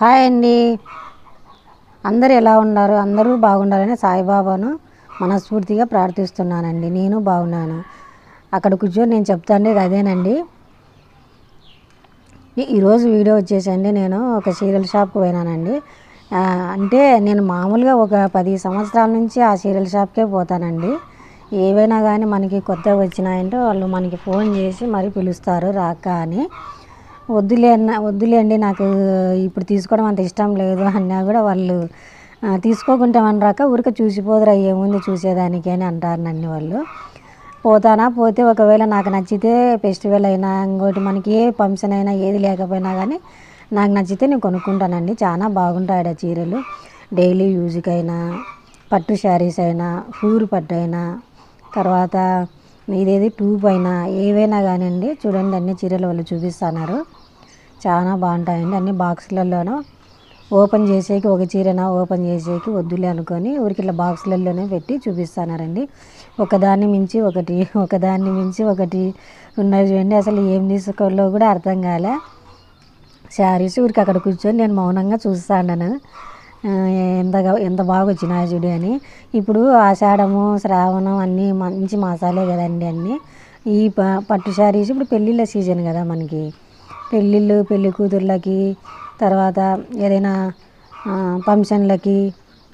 hi అండి అందరు ఎలా ఉన్నారు అందరూ బాగుండాలని సాయిబాబాను మనస్ఫూర్తిగా ప్రార్థిస్తున్నానండి నేను బాగున్నాను అక్కడ కూర్చొని నేను చెప్తాను అదేనండి ఈరోజు వీడియో వచ్చేసండి నేను ఒక సీరియల్ షాప్కి పోయినానండి అంటే నేను మామూలుగా ఒక పది సంవత్సరాల నుంచి ఆ సీరియల్ షాప్కే పోతానండి ఏవైనా కానీ మనకి కొత్తగా వచ్చినాయంటే వాళ్ళు మనకి ఫోన్ చేసి మరి పిలుస్తారు రాక అని వద్దులే అన్న అండి నాకు ఇప్పుడు తీసుకోవడం అంత ఇష్టం లేదు అన్నా కూడా వాళ్ళు అని రాక ఊరికే చూసిపోదురా ఏముంది చూసేదానికి అని అంటారు నన్ను వాళ్ళు పోతానా పోతే ఒకవేళ నాకు నచ్చితే ఫెస్టివల్ అయినా ఇంకోటి మనకి ఏ ఫంక్షన్ అయినా ఏది లేకపోయినా కానీ నాకు నచ్చితే నేను కొనుక్కుంటానండి చాలా బాగుంటాయి ఆ చీరలు డైలీ యూజ్కి అయినా పట్టు శారీస్ అయినా ఫూరు పట్టు అయినా తర్వాత ఇదేది ట్యూబ్ అయినా ఏవైనా కానివ్వండి చూడండి అన్ని చీరలు వాళ్ళు చూపిస్తున్నారు చాలా బాగుంటాయండి అన్ని బాక్సులలోనూ ఓపెన్ చేసేకి ఒక చీరన ఓపెన్ చేసేకి వద్దులే అనుకొని ఊరికి ఇట్లా బాక్సులలోనే పెట్టి చూపిస్తున్నారండి ఒకదాన్ని మించి ఒకటి ఒకదాన్ని మించి ఒకటి ఉన్నది చూడండి అసలు ఏం తీసుకోవాలో కూడా అర్థం కాలే శారీస్ ఊరికి అక్కడ కూర్చొని నేను మౌనంగా చూస్తాను ఎంత ఎంత బాగా వచ్చినాయి చూడు అని ఇప్పుడు ఆషాఢము శ్రావణం అన్నీ మంచి మాసాలే కదండి అన్నీ ఈ పట్టు శారీస్ ఇప్పుడు పెళ్ళిళ్ళ సీజన్ కదా మనకి పెళ్ళిళ్ళు పెళ్ళి కూతుర్లకి తర్వాత ఏదైనా ఫంక్షన్లకి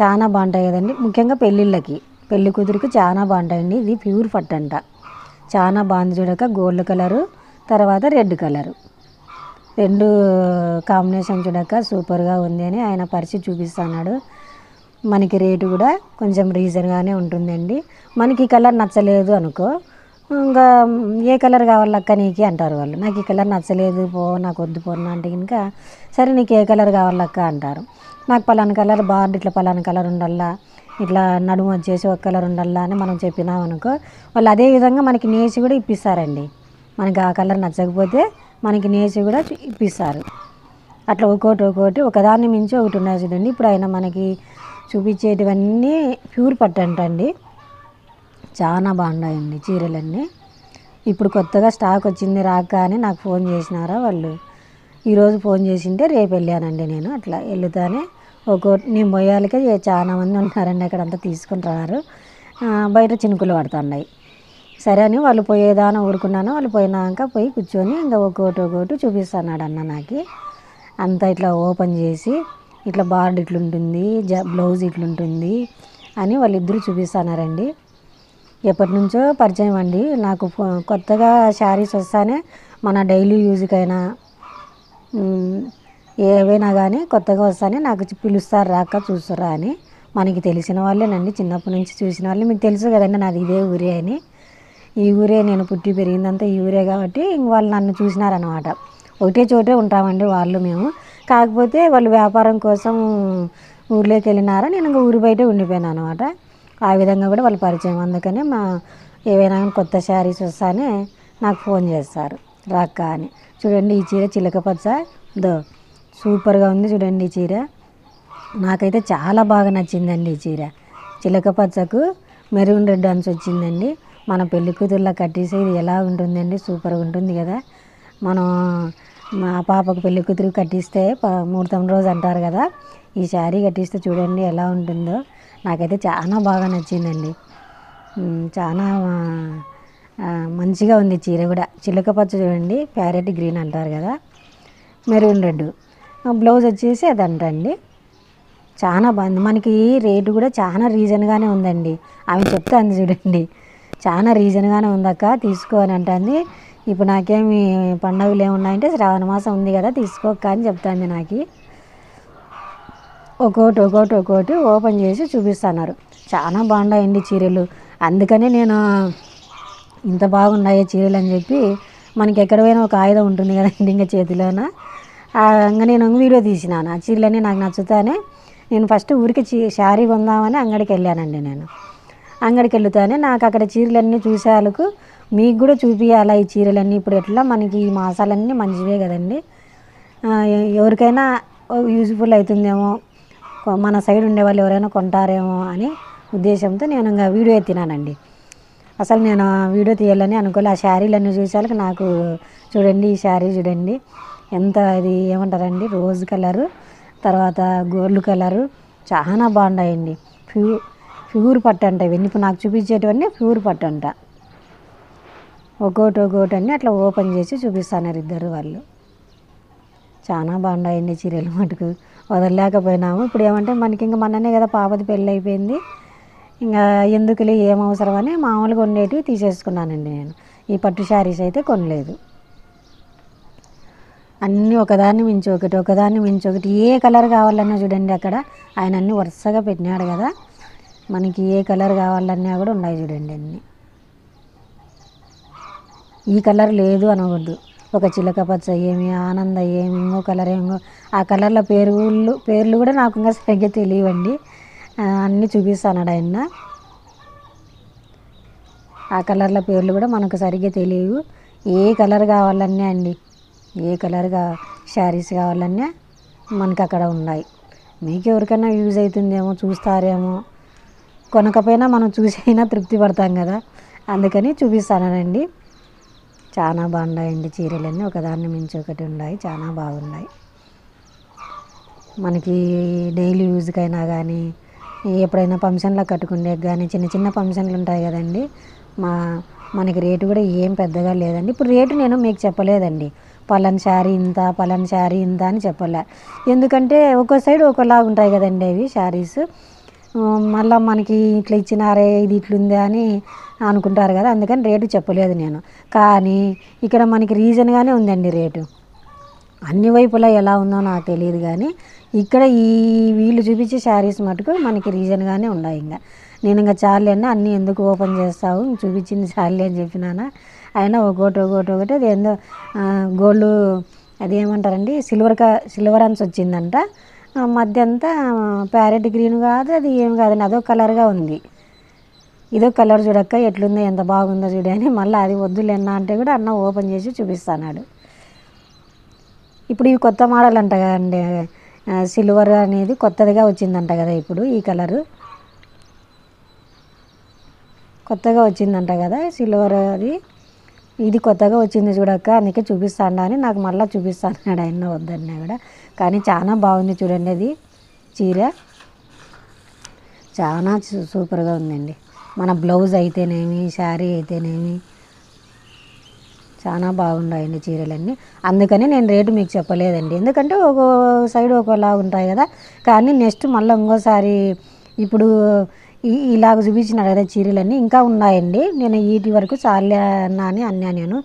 చాలా బాగుంటాయి కదండి ముఖ్యంగా పెళ్ళిళ్ళకి పెళ్ళి కూతురికి చాలా బాగుంటాయండి ఇది ప్యూర్ పట్టు అంట చాలా బాగుంది చూడక గోల్డ్ కలరు తర్వాత రెడ్ కలరు రెండు కాంబినేషన్ చూడక సూపర్గా ఉంది అని ఆయన పరిచి చూపిస్తున్నాడు మనకి రేటు కూడా కొంచెం రీజన్గానే ఉంటుందండి మనకి ఈ కలర్ నచ్చలేదు అనుకో ఇంకా ఏ కలర్ కావాలి అక్క నీకే అంటారు వాళ్ళు నాకు ఈ కలర్ నచ్చలేదు పో నాకు వద్దు పోను అంటే ఇంకా సరే నీకు ఏ కలర్ కావాలి అక్క అంటారు నాకు పలానా కలర్ బార్డు ఇట్లా పలానా కలర్ ఉండాలా ఇట్లా నడుము వచ్చేసి ఒక కలర్ ఉండాలా అని మనం చెప్పినాం అనుకో వాళ్ళు అదే విధంగా మనకి నేసి కూడా ఇప్పిస్తారండి మనకి ఆ కలర్ నచ్చకపోతే మనకి నేసి కూడా ఇప్పిస్తారు అట్లా ఒక్కోటి ఒక్కోటి ఒకదాన్ని మించి ఒకటి ఉన్నాయి చూడండి ఇప్పుడు ఆయన మనకి చూపించేటివన్నీ ప్యూర్ పట్టంటండి చాలా బాగున్నాయండి చీరలన్నీ ఇప్పుడు కొత్తగా స్టాక్ వచ్చింది రాక అని నాకు ఫోన్ చేసినారా వాళ్ళు ఈరోజు ఫోన్ చేసింటే రేపు వెళ్ళానండి నేను అట్లా వెళ్తానే ఒక్కో నేను పోయాలకే చాలా మంది ఉన్నారండి అక్కడ అంతా తీసుకుని రారు బయట చినుకులు పడుతున్నాయి సరే అని వాళ్ళు పోయేదాన ఊరుకున్నాను వాళ్ళు పోయినాక పోయి కూర్చొని ఇంకా ఒక్కోటి ఒక్కోటి చూపిస్తున్నాడు అన్న నాకు అంతా ఇట్లా ఓపెన్ చేసి ఇట్లా బార్డ్ ఇట్లుంటుంది జ బ్లౌజ్ ఇట్లుంటుంది అని వాళ్ళిద్దరూ చూపిస్తున్నారండి ఎప్పటి నుంచో పరిచయం అండి నాకు కొత్తగా శారీస్ వస్తానే మన డైలీ యూజ్కైనా ఏవైనా కానీ కొత్తగా వస్తానే నాకు పిలుస్తారు రాక చూస్తారా అని మనకి తెలిసిన వాళ్ళేనండి చిన్నప్పటి నుంచి చూసిన వాళ్ళే మీకు తెలుసు కదండి నాది ఇదే ఊరే అని ఈ ఊరే నేను పుట్టి పెరిగిందంతా ఈ ఊరే కాబట్టి వాళ్ళు నన్ను చూసినారనమాట ఒకటే చోటే ఉంటామండి వాళ్ళు మేము కాకపోతే వాళ్ళు వ్యాపారం కోసం ఊర్లోకి వెళ్ళినారా నేను ఇంకా ఊరి బయటే ఉండిపోయాను అనమాట ఆ విధంగా కూడా వాళ్ళు పరిచయం అందుకనే మా ఏవైనా కొత్త శారీస్ వస్తానే నాకు ఫోన్ చేస్తారు రాక్క అని చూడండి ఈ చీర చిలకపచ్చ దో సూపర్గా ఉంది చూడండి ఈ చీర నాకైతే చాలా బాగా నచ్చిందండి ఈ చీర చిలకపచ్చకు మెరూన్ రెడ్ అన్స్ వచ్చిందండి మన పెళ్లి కూతుర్లా కట్టేసే ఇది ఎలా ఉంటుందండి సూపర్గా ఉంటుంది కదా మనం మా పాపకు పెళ్లి కూతురు కట్టిస్తే తొమ్మిది రోజు అంటారు కదా ఈ శారీ కట్టిస్తే చూడండి ఎలా ఉంటుందో నాకైతే చాలా బాగా నచ్చిందండి చాలా మంచిగా ఉంది చీర కూడా చిలక పచ్చ చూడండి ప్యారెట్ గ్రీన్ అంటారు కదా మెరూన్ రెడ్ బ్లౌజ్ వచ్చేసి అది అంటండి చాలా బాగుంది మనకి రేటు కూడా చాలా రీజన్గానే ఉందండి ఆమె చెప్తాను చూడండి చాలా రీజన్గానే ఉందక్క తీసుకో అని అంటుంది ఇప్పుడు నాకేమి పండుగలు ఏమున్నాయంటే శ్రావణ మాసం ఉంది కదా తీసుకోక్క అని చెప్తాను నాకు ఒక్కోటి ఒక్కోటి ఒక్కోటి ఓపెన్ చేసి చూపిస్తున్నారు చాలా బాగున్నాయండి చీరలు అందుకనే నేను ఇంత బాగున్నాయి చీరలు అని చెప్పి మనకి ఎక్కడ పోయినా ఒక ఆయుధం ఉంటుంది కదండి ఇంకా చేతిలోన ఇంకా నేను వీడియో తీసినాను ఆ చీరలన్నీ నాకు నచ్చుతానే నేను ఫస్ట్ ఊరికి చీ శారీ కొందామని అంగడికి వెళ్ళానండి నేను అంగడికి వెళ్తానే నాకు అక్కడ చీరలన్నీ చూసేందుకు మీకు కూడా చూపించాలా ఈ చీరలన్నీ ఇప్పుడు ఎట్లా మనకి ఈ మాసాలన్నీ మంచివే కదండి ఎవరికైనా యూజ్ఫుల్ అవుతుందేమో మన సైడ్ ఉండే వాళ్ళు ఎవరైనా కొంటారేమో అని ఉద్దేశంతో నేను ఇంకా వీడియో తిన్నానండి అసలు నేను వీడియో తీయాలని అనుకోలే ఆ శారీలన్నీ చూసాక నాకు చూడండి ఈ శారీ చూడండి ఎంత అది ఏమంటారండి రోజ్ కలరు తర్వాత గోల్డ్ కలరు చాలా బాగున్నాయండి ప్యూ ప్యూర్ పట్టు అంట ఇవన్నీ ఇప్పుడు నాకు చూపించేటివన్నీ ప్యూర్ పట్టు అంట ఒక్కోటి ఒక్కోటి అన్నీ అట్లా ఓపెన్ చేసి చూపిస్తున్నారు ఇద్దరు వాళ్ళు చాలా బాగున్నాయండి చీరలు మటుకు వదలలేకపోయినాము ఇప్పుడు ఏమంటే మనకి ఇంకా మొన్ననే కదా పాపది పెళ్ళి అయిపోయింది ఇంకా ఎందుకులే ఏం అవసరం అని మామూలుగా ఉండేటివి తీసేసుకున్నానండి నేను ఈ పట్టు శారీస్ అయితే కొనలేదు అన్నీ ఒకదాన్ని మించి ఒకటి ఒకదాన్ని మించి ఒకటి ఏ కలర్ కావాలన్నా చూడండి అక్కడ ఆయన అన్నీ వరుసగా పెట్టినాడు కదా మనకి ఏ కలర్ కావాలన్నా కూడా ఉన్నాయి చూడండి అన్నీ ఈ కలర్ లేదు అనకూడదు ఒక చిలక పచ్చ ఏమి ఆనంద ఏమి ఇంకో కలర్ ఏమో ఆ కలర్ల పేరు పేర్లు కూడా నాకు ఇంకా సరిగ్గా తెలియవండి అన్నీ చూపిస్తాడు ఆయన ఆ కలర్ల పేర్లు కూడా మనకు సరిగ్గా తెలియవు ఏ కలర్ కావాలన్నా అండి ఏ కలర్గా శారీస్ కావాలన్నా మనకు అక్కడ ఉన్నాయి మీకు ఎవరికైనా యూజ్ అవుతుందేమో చూస్తారేమో కొనకపోయినా మనం చూసైనా తృప్తి పడతాం కదా అందుకని చూపిస్తానండి చాలా బాగున్నాయండి చీరలన్నీ ఒకదాన్ని మించి ఒకటి ఉన్నాయి చాలా బాగున్నాయి మనకి డైలీ యూజ్కైనా కానీ ఎప్పుడైనా ఫంక్షన్లో కట్టుకునే కానీ చిన్న చిన్న ఫంక్షన్లు ఉంటాయి కదండి మా మనకి రేటు కూడా ఏం పెద్దగా లేదండి ఇప్పుడు రేటు నేను మీకు చెప్పలేదండి పలాన్ శారీ ఇంత పలాన్ శారీ ఇంత అని చెప్పలే ఎందుకంటే ఒక్కో సైడ్ ఒక్కోలాగా ఉంటాయి కదండి అవి శారీస్ మళ్ళీ మనకి ఇట్లా ఇచ్చినారే ఇది ఇట్లుంది అని అనుకుంటారు కదా అందుకని రేటు చెప్పలేదు నేను కానీ ఇక్కడ మనకి రీజన్గానే ఉందండి రేటు అన్ని వైపులా ఎలా ఉందో నాకు తెలియదు కానీ ఇక్కడ ఈ వీళ్ళు చూపించే శారీస్ మటుకు మనకి రీజన్గానే ఉన్నాయి ఇంకా నేను ఇంకా చాలే అన్న అన్నీ ఎందుకు ఓపెన్ చేస్తావు చూపించింది చాలే అని చెప్పినా అయినా ఒకటి ఒకటి ఒకటి అది ఏందో గోల్డ్ అది ఏమంటారండి సిల్వర్ కా సిల్వర్ అన్స్ వచ్చిందంట మధ్య అంతా ప్యారెట్ గ్రీన్ కాదు అది ఏం కాదని అదో కలర్గా ఉంది ఇదో కలర్ చూడక్క ఎట్లుందో ఎంత బాగుందో చూడని మళ్ళీ అది వద్దులేనా అంటే కూడా అన్న ఓపెన్ చేసి చూపిస్తాడు ఇప్పుడు ఇవి కొత్త మోడల్ అంట కదండి సిల్వర్ అనేది కొత్తదిగా వచ్చిందంట కదా ఇప్పుడు ఈ కలరు కొత్తగా వచ్చిందంట కదా సిల్వర్ అది ఇది కొత్తగా వచ్చింది చూడక్క అందుకే చూపిస్తాను అని నాకు మళ్ళీ చూపిస్తాను ఆయన వద్దన్నా కూడా కానీ చాలా బాగుంది చూడండి అది చీర చాలా సూపర్గా ఉందండి మన బ్లౌజ్ అయితేనేమి శారీ అయితేనేమి చాలా బాగున్నాయండి చీరలన్నీ అందుకని నేను రేటు మీకు చెప్పలేదండి ఎందుకంటే ఒక సైడ్ ఒకలా ఉంటాయి కదా కానీ నెక్స్ట్ మళ్ళీ ఇంకోసారి ఇప్పుడు ఇలాగ చూపించినాడు కదా చీరలన్నీ ఇంకా ఉన్నాయండి నేను వీటి వరకు చాలే అన్నా అని అన్నా నేను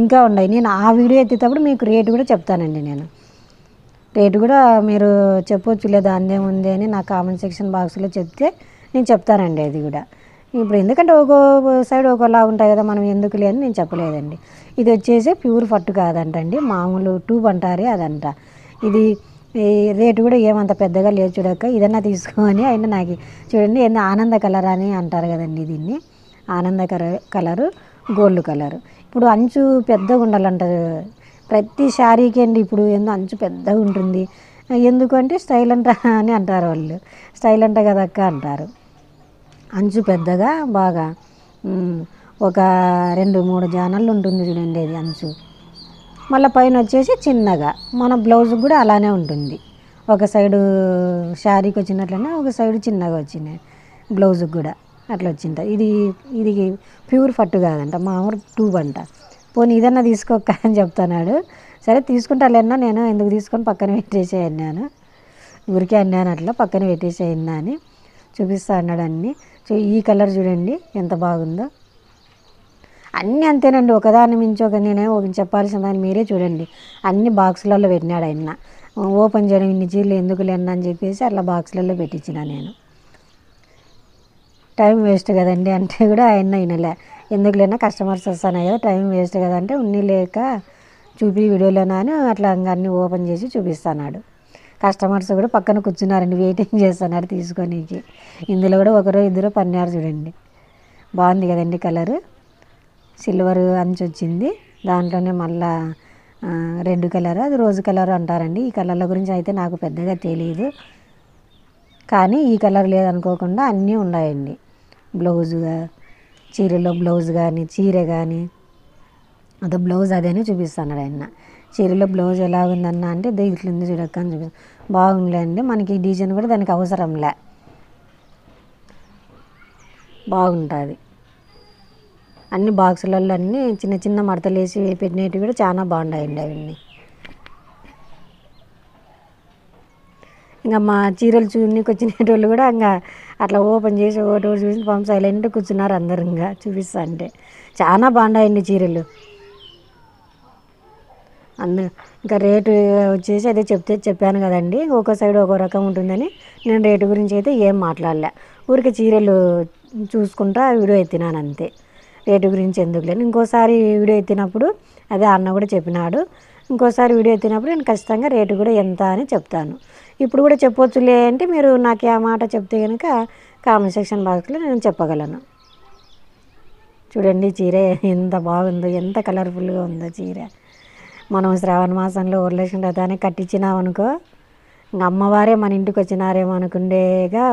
ఇంకా ఉన్నాయి నేను ఆ వీడియో ఎత్తేటప్పుడు మీకు రేటు కూడా చెప్తానండి నేను రేటు కూడా మీరు చెప్పవచ్చు లేదా అందే ఉంది అని నా కామెంట్ సెక్షన్ బాక్స్లో చెప్తే నేను చెప్తానండి అది కూడా ఇప్పుడు ఎందుకంటే ఒక్కో సైడ్ ఒకలా ఉంటాయి కదా మనం ఎందుకు లేదని నేను చెప్పలేదండి ఇది వచ్చేసి ప్యూర్ ఫట్టు కాదంటండి మామూలు టూ అంటారే అదంట ఇది రేటు కూడా ఏమంత పెద్దగా లేదు చూడక ఏదన్నా తీసుకోమని ఆయన నాకు చూడండి ఏదన్నా ఆనంద కలర్ అని అంటారు కదండి దీన్ని ఆనంద కలరు గోల్డ్ కలరు ఇప్పుడు అంచు పెద్దగా ఉండాలంటారు ప్రతి శారీకి అండి ఇప్పుడు ఏందో అంచు పెద్దగా ఉంటుంది ఎందుకంటే స్టైల్ అంట అని అంటారు వాళ్ళు స్టైల్ అంట కదక్క అంటారు అంచు పెద్దగా బాగా ఒక రెండు మూడు జానాలు ఉంటుంది చూడండి అది అంచు మళ్ళీ పైన వచ్చేసి చిన్నగా మన బ్లౌజ్ కూడా అలానే ఉంటుంది ఒక సైడు శారీకి వచ్చినట్లనే ఒక సైడు చిన్నగా వచ్చింది బ్లౌజ్ కూడా అట్లా వచ్చింట ఇది ఇది ప్యూర్ ఫట్టు కాదంట మామూలు ట్యూబ్ అంట పోనీ ఇదన్నా తీసుకోక అని చెప్తున్నాడు సరే తీసుకుంటాలేనా నేను ఎందుకు తీసుకొని పక్కన పెట్టేసే అన్నాను ఊరికే అన్నాను అట్లా పక్కన పెట్టేసేయండి అని చూపిస్తా అన్నాడు అన్నీ ఈ కలర్ చూడండి ఎంత బాగుందో అన్నీ అంతేనండి ఒకదాని మించి ఒక నేనే ఒకటి చెప్పాల్సిన దాన్ని మీరే చూడండి అన్ని బాక్సులలో పెట్టినాడు ఆయన ఓపెన్ చేయడం ఇన్ని చీరలు ఎందుకు లేదని చెప్పేసి అట్లా బాక్సులలో పెట్టించిన నేను టైం వేస్ట్ కదండి అంటే కూడా ఆయన వినలే ఎందుకు లేనా కస్టమర్స్ వస్తాను కదా టైం వేస్ట్ కదంటే ఉన్ని లేక చూపి వీడియోలోనా అని అట్లా అన్నీ ఓపెన్ చేసి చూపిస్తున్నాడు కస్టమర్స్ కూడా పక్కన కూర్చున్నారండి వెయిటింగ్ చేస్తున్నారు తీసుకొని ఇందులో కూడా ఒకరో ఇద్దరు పన్నారు చూడండి బాగుంది కదండి కలరు సిల్వర్ అంచు వచ్చింది దాంట్లోనే మళ్ళా రెడ్ కలర్ అది రోజు కలర్ అంటారండి ఈ కలర్ల గురించి అయితే నాకు పెద్దగా తెలియదు కానీ ఈ కలర్ లేదనుకోకుండా అన్నీ ఉన్నాయండి బ్లౌజుగా చీరలో బ్లౌజ్ కానీ చీర కానీ అదో బ్లౌజ్ అదేనే చూపిస్తున్నాడు ఆయన చీరలో బ్లౌజ్ ఎలా ఉందన్న అంటే ఇట్లుంది చూడక్క అని చూపిస్తాను బాగుండలేండి మనకి ఈ డిజైన్ కూడా దానికి అవసరంలే బాగుంటుంది అన్ని బాక్సులలో అన్నీ చిన్న చిన్న మడతలు వేసి పెట్టినవి కూడా చాలా బాగున్నాయండి అవన్నీ ఇంకా మా చీరలు చూనికి కూర్చునేటోళ్ళు కూడా ఇంకా అట్లా ఓపెన్ చేసి ఒకటి చూసి పంప్ సైలెంట్ కూర్చున్నారు అందరు ఇంకా చూపిస్తా అంటే చాలా బాగున్నాయండి చీరలు అందరు ఇంకా రేటు వచ్చేసి అదే చెప్తే చెప్పాను కదండి ఒక్కో సైడ్ ఒక్కో రకం ఉంటుందని నేను రేటు గురించి అయితే ఏం మాట్లాడలే ఊరికి చీరలు చూసుకుంటా వీడియో ఎత్తినాను అంతే రేటు గురించి ఎందుకులేని ఇంకోసారి వీడియో ఎత్తినప్పుడు అదే అన్న కూడా చెప్పినాడు ఇంకోసారి వీడియో ఎత్తినప్పుడు నేను ఖచ్చితంగా రేటు కూడా ఎంత అని చెప్తాను ఇప్పుడు కూడా చెప్పొచ్చులే అంటే మీరు నాకు ఆ మాట చెప్తే కనుక కామెంట్ సెక్షన్ బాక్స్లో నేను చెప్పగలను చూడండి చీర ఎంత బాగుందో ఎంత కలర్ఫుల్గా ఉందో చీర మనం శ్రావణ మాసంలో వరలక్ష్మి రథాన్ని కట్టించినామనుకో అమ్మవారే మన ఇంటికి వచ్చినారేమో అనుకుండేగా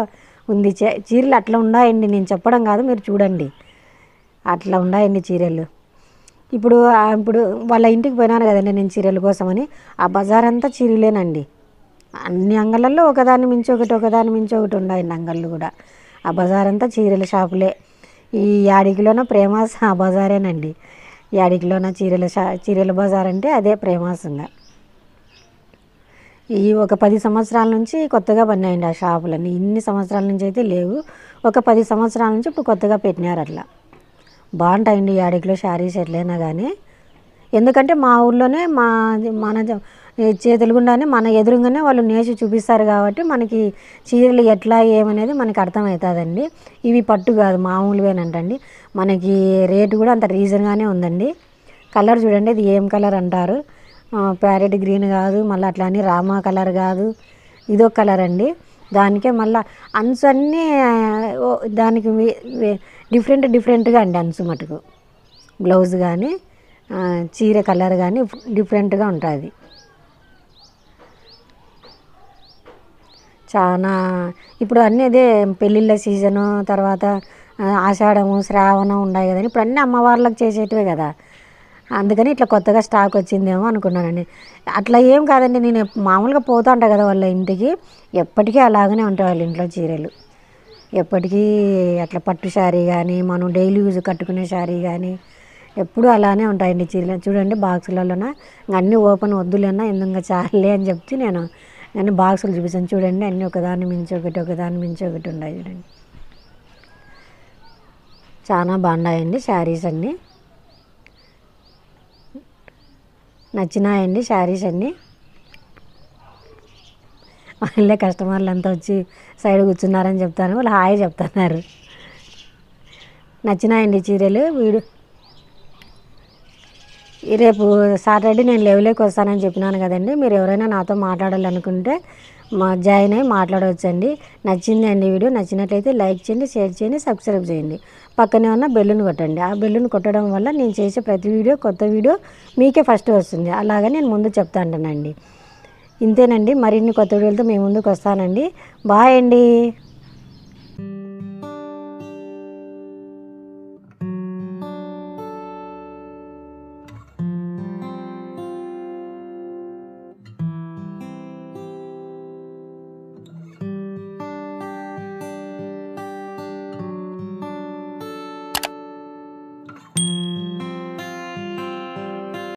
ఉంది చీరలు అట్లా ఉన్నాయండి నేను చెప్పడం కాదు మీరు చూడండి అట్లా ఉన్నాయి చీరలు ఇప్పుడు ఇప్పుడు వాళ్ళ ఇంటికి పోయినాను కదండి నేను చీరల కోసమని ఆ బజార్ అంతా చీరలేనండి అన్ని అంగళ్ళల్లో ఒకదాని మించి ఒకటి ఒకదాని మించి ఒకటి ఉన్నాయండి అంగళ్ళు కూడా ఆ బజార్ అంతా చీరల షాపులే ఈ యాడికిలోన ప్రేమాస్ ఆ బజారేనండి యాడికిలోన చీరల షా చీరల బజార్ అంటే అదే ప్రేమాసంగా ఈ ఒక పది సంవత్సరాల నుంచి కొత్తగా పన్నాయండి ఆ షాపులన్నీ ఇన్ని సంవత్సరాల నుంచి అయితే లేవు ఒక పది సంవత్సరాల నుంచి ఇప్పుడు కొత్తగా పెట్టినారు అట్లా బాగుంటాయండి యాడికిలో శారీస్ ఎట్లయినా కానీ ఎందుకంటే మా ఊళ్ళోనే మా మన చేతులుగుండానే మన ఎదురుగానే వాళ్ళు నేసి చూపిస్తారు కాబట్టి మనకి చీరలు ఎట్లా ఏమనేది మనకి అర్థమవుతుందండి ఇవి పట్టు కాదు మామూలువేనంటండి మనకి రేటు కూడా అంత రీజన్గానే ఉందండి కలర్ చూడండి ఇది ఏం కలర్ అంటారు ప్యారెట్ గ్రీన్ కాదు మళ్ళీ అట్లా అని రామా కలర్ కాదు ఇదొక కలర్ అండి దానికే మళ్ళీ అన్స్ దానికి డిఫరెంట్ డిఫరెంట్గా అండి అన్సు మటుకు బ్లౌజ్ కానీ చీర కలర్ కానీ డిఫరెంట్గా ఉంటుంది చాలా ఇప్పుడు అన్నీ అదే పెళ్ళిళ్ళ సీజను తర్వాత ఆషాఢము శ్రావణం ఉన్నాయి కదా ఇప్పుడు అన్నీ అమ్మవార్లకు చేసేటివే కదా అందుకని ఇట్లా కొత్తగా స్టాక్ వచ్చిందేమో అనుకున్నానండి అట్లా ఏం కాదండి నేను మామూలుగా పోతా ఉంటాను కదా వాళ్ళ ఇంటికి ఎప్పటికీ అలాగనే ఉంటాయి వాళ్ళ ఇంట్లో చీరలు ఎప్పటికీ అట్లా పట్టు శారీ కానీ మనం డైలీ యూజ్ కట్టుకునే శారీ కానీ ఎప్పుడూ అలానే ఉంటాయండి చీరలు చూడండి బాక్సులలోన అన్నీ ఓపెన్ వద్దులేనా ఎందుకు చాలే అని చెప్తే నేను అన్ని బాక్సులు చూపిస్తాను చూడండి అన్నీ ఒకదాని మించి ఒకటి ఒకదాని మించి ఒకటి ఉన్నాయి చూడండి చాలా బాగున్నాయండి శారీస్ అన్నీ నచ్చినాయండి శారీస్ అన్నీ వాళ్ళే కస్టమర్లు అంతా వచ్చి సైడ్ కూర్చున్నారని చెప్తాను వాళ్ళు హాయ్ చెప్తున్నారు నచ్చినాయండి చీరలు వీడు రేపు సాటర్డే నేను లెవెలేకి వస్తానని చెప్పినాను కదండి మీరు ఎవరైనా నాతో మాట్లాడాలనుకుంటే మా జాయిన్ అయ్యి మాట్లాడవచ్చండి నచ్చింది అండి వీడియో నచ్చినట్లయితే లైక్ చేయండి షేర్ చేయండి సబ్స్క్రైబ్ చేయండి పక్కనే ఉన్న బెల్లును కొట్టండి ఆ బెల్లును కొట్టడం వల్ల నేను చేసే ప్రతి వీడియో కొత్త వీడియో మీకే ఫస్ట్ వస్తుంది అలాగే నేను ముందు చెప్తా ఉంటానండి ఇంతేనండి మరిన్ని కొత్త వీడియోలతో మేము ముందుకు వస్తానండి బాయ్ అండి